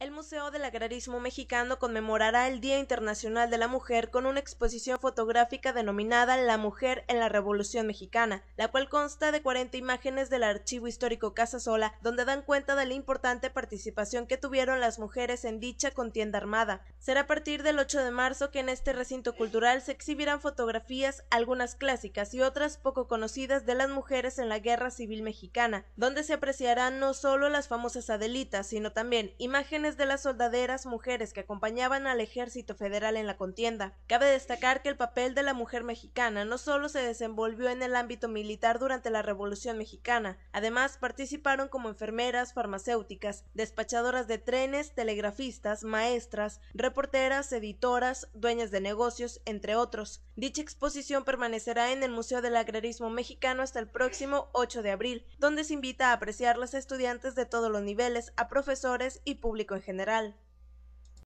El Museo del Agrarismo Mexicano conmemorará el Día Internacional de la Mujer con una exposición fotográfica denominada La Mujer en la Revolución Mexicana, la cual consta de 40 imágenes del archivo histórico casa sola donde dan cuenta de la importante participación que tuvieron las mujeres en dicha contienda armada. Será a partir del 8 de marzo que en este recinto cultural se exhibirán fotografías, algunas clásicas y otras poco conocidas de las mujeres en la Guerra Civil Mexicana, donde se apreciarán no solo las famosas Adelitas, sino también imágenes de las soldaderas mujeres que acompañaban al ejército federal en la contienda. Cabe destacar que el papel de la mujer mexicana no solo se desenvolvió en el ámbito militar durante la Revolución Mexicana, además participaron como enfermeras, farmacéuticas, despachadoras de trenes, telegrafistas, maestras, reporteras, editoras, dueñas de negocios, entre otros. Dicha exposición permanecerá en el Museo del Agrarismo Mexicano hasta el próximo 8 de abril, donde se invita a apreciar a estudiantes de todos los niveles, a profesores y público general